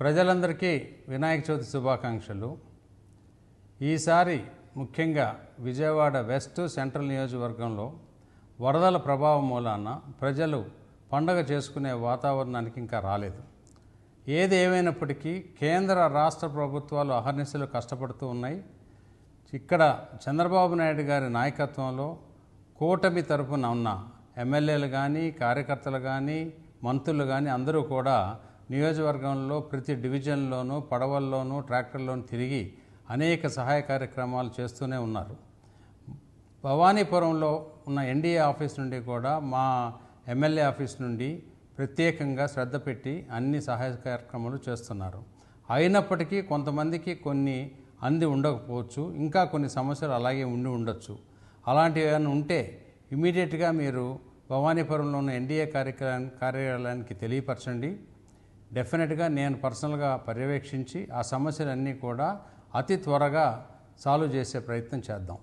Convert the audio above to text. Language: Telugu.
ప్రజలందరికీ వినాయక చవితి శుభాకాంక్షలు ఈసారి ముఖ్యంగా విజయవాడ వెస్ట్ సెంట్రల్ నియోజకవర్గంలో వరదల ప్రభావం మూలాన ప్రజలు పండగ చేసుకునే వాతావరణానికి ఇంకా రాలేదు ఏది ఏమైనప్పటికీ కేంద్ర రాష్ట్ర ప్రభుత్వాలు అహర్నిశలు కష్టపడుతూ ఉన్నాయి ఇక్కడ చంద్రబాబు నాయుడు గారి నాయకత్వంలో కూటమి తరపున ఉన్న ఎమ్మెల్యేలు కానీ కార్యకర్తలు కానీ మంత్రులు కానీ అందరూ కూడా నియోజకవర్గంలో ప్రతి డివిజన్లోనూ పడవల్లోనూ ట్రాక్టర్లోనూ తిరిగి అనేక సహాయ కార్యక్రమాలు చేస్తూనే ఉన్నారు భవానీపురంలో ఉన్న ఎన్డీఏ ఆఫీస్ నుండి కూడా మా ఎమ్మెల్యే ఆఫీస్ నుండి ప్రత్యేకంగా శ్రద్ధ పెట్టి అన్ని సహాయ కార్యక్రమాలు చేస్తున్నారు అయినప్పటికీ కొంతమందికి కొన్ని అంది ఉండకపోవచ్చు ఇంకా కొన్ని సమస్యలు అలాగే ఉండి ఉండొచ్చు అలాంటివి ఏమైనా ఉంటే ఇమీడియట్గా మీరు భవానీపురంలో ఉన్న ఎన్డీఏ కార్యక్రమ కార్యాలయానికి తెలియపరచండి డెఫినెట్గా నేను పర్సనల్గా పర్యవేక్షించి ఆ సమస్యలన్నీ కూడా అతి త్వరగా సాల్వ్ చేసే ప్రయత్నం చేద్దాం